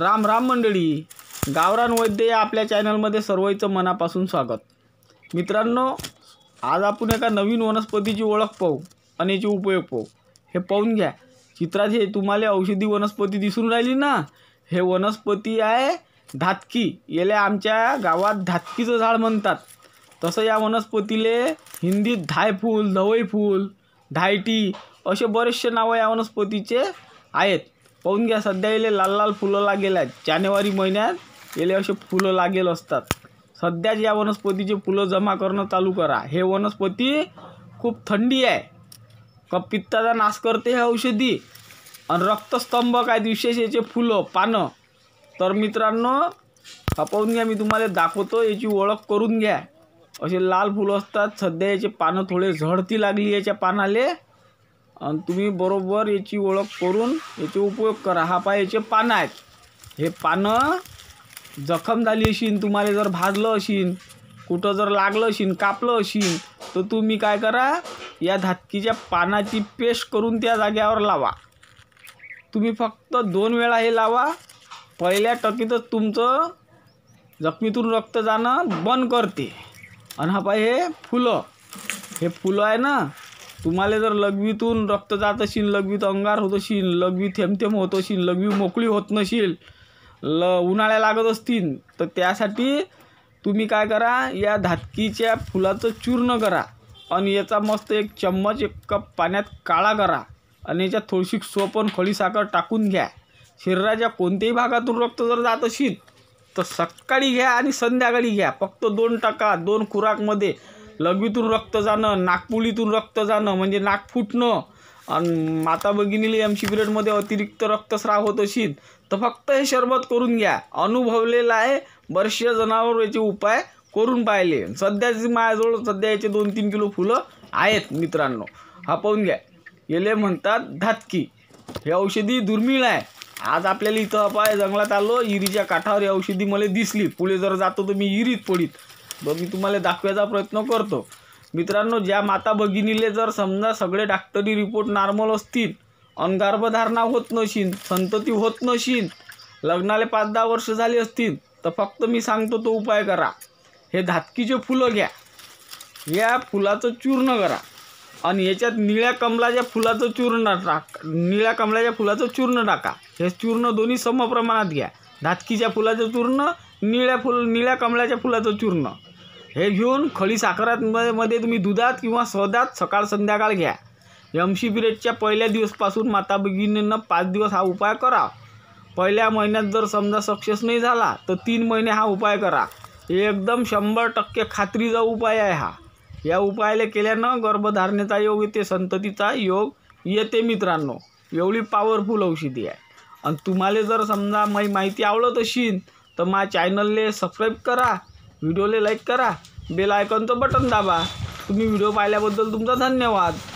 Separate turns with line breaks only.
राम राम मंडळी गावरान वैद्य या आपल्या चॅनलमध्ये सर्वांचं मनापासून स्वागत मित्रांनो आज आपण एका नवीन वनस्पतीची ओळख पाहू आणि याचे उपयोग पाहू हे पाहून घ्या चित्रात हे तुम्हाला औषधी वनस्पती दिसून राहिली ना हे वनस्पती आहे धातकी याला आमच्या गावात धातकीचं झाड म्हणतात तसं या वनस्पतीले हिंदीत धायफूल धवईफूल धायटी असे बरेचसे नावं या वनस्पतीचे आहेत पाहून घ्या सध्या इले लाल लाल फुलं लागेल आहेत जानेवारी महिन्यात इले असे फुलं लागेल असतात सध्याच या वनस्पतीचे फुलं जमा करणं चालू करा हे वनस्पती खूप थंडी आहे कप पित्ताचा नाश करते हे औषधी आणि रक्तस्तंभ काय विशेष याचे फुलं पानं तर मित्रांनो खपवून घ्या मी तुम्हाला दाखवतो याची ओळख करून घ्या असे लाल फुलं असतात सध्या याचे पानं थोडे झडती लागली याच्या पानाले आणि तुम्ही बरोबर याची ओळख करून याचे उपयोग करा हा पाय याचे पानं आहेत हे पानं जखम झाली असेन तुम्हाला जर भाजलं अशीन कुठं जर लागलं असेल कापलं असेल तर तुम्ही काय करा या धातकीच्या पानाची पेस्ट करून त्या जाग्यावर लावा तुम्ही फक्त दोन वेळा हे लावा पहिल्या टकीतच तुमचं जखमीतून रक्त जाणं बंद करते आणि हा पाय हे फुलं हे फुलं आहे ना तुम्हाला जर लघवीतून रक्त जात असेल लघवीत अंगार होत असेल लघवी थेंबथेम होत असेल लघवी मोकळी होत नसेल ल उन्हाळ्या लागत असतील तर त्यासाठी तुम्ही काय करा या धातकीच्या फुलाचं चूर्ण करा आणि याचा मस्त एक चम्मच एक कप पाण्यात काळा करा आणि याच्यात थोडीशी सोपण साखर टाकून घ्या शरीराच्या कोणत्याही भागातून रक्त जर जात असेल तर सकाळी घ्या आणि संध्याकाळी घ्या फक्त दोन टाका दोन खुराकमध्ये लघवीतून रक्त जाणं नागपुलीतून रक्त जाणं म्हणजे नाक फुटणं आणि माता भगिनीला एम सी पिरियडमध्ये अतिरिक्त रक्तस्राव होत असेल तर फक्त हे शरबत करून घ्या अनुभवलेलं आहे बरेचसे जनावर याचे उपाय करून पाहिले सध्या माझ्याजवळ सध्या याचे दोन तीन किलो फुलं आहेत मित्रांनो हा घ्या याले म्हणतात धातकी हे औषधी दुर्मिळ आहे आज आपल्याला इथं अपाय जंगलात आलो इरीच्या काठावर ही औषधी मला दिसली पुढे जर जातो तर मी इरीत पडीत मग मी तुम्हाला दाखवायचा प्रयत्न करतो मित्रांनो ज्या माता भगिनीले जर समजा सगळे डॉक्टरी रिपोर्ट नॉर्मल असतील अंगार्भधारणा होत नशीन संतती होत नशीन लग्नाला पाच दहा वर्ष झाली असतील तर फक्त मी सांगतो तो उपाय करा हे धातकीचे फुलं घ्या या फुलाचं चूर्ण करा आणि याच्यात निळ्या कमलाच्या फुलाचं चूर्ण टाक निळ्या कमलाच्या फुलाचं चूर्ण टाका हे चूर्ण दोन्ही समप्रमाणात घ्या धातकीच्या फुलाचं चूर्ण निळ्या फुल निळ्या कमळाच्या फुलाचं चूर्ण हे घेऊन खळी साखरात मध्ये तुम्ही दुधात किंवा सदात सकाळ संध्याकाळ घ्या एम सी पिरियडच्या पहिल्या दिवसपासून माता भगिनींना पाच दिवस हा उपाय करा पहिल्या महिन्यात जर समजा सक्सेस नाही झाला तर तीन महिने हा उपाय करा एकदम शंभर टक्के खात्रीचा उपाय आहे हा या उपायाला केल्यानं गर्भधारणेचा योग येते संततीचा योग येते मित्रांनो एवढी पॉवरफुल औषधी आहे आणि तुम्हाला जर समजा माहिती आवडत असेल तर माझ्या चॅनलले सबस्क्राईब करा व्हिडिओले लाईक करा बेल तो बटन दाबा तुम्ही व्हिडिओ पाहिल्याबद्दल तुमचा धन्यवाद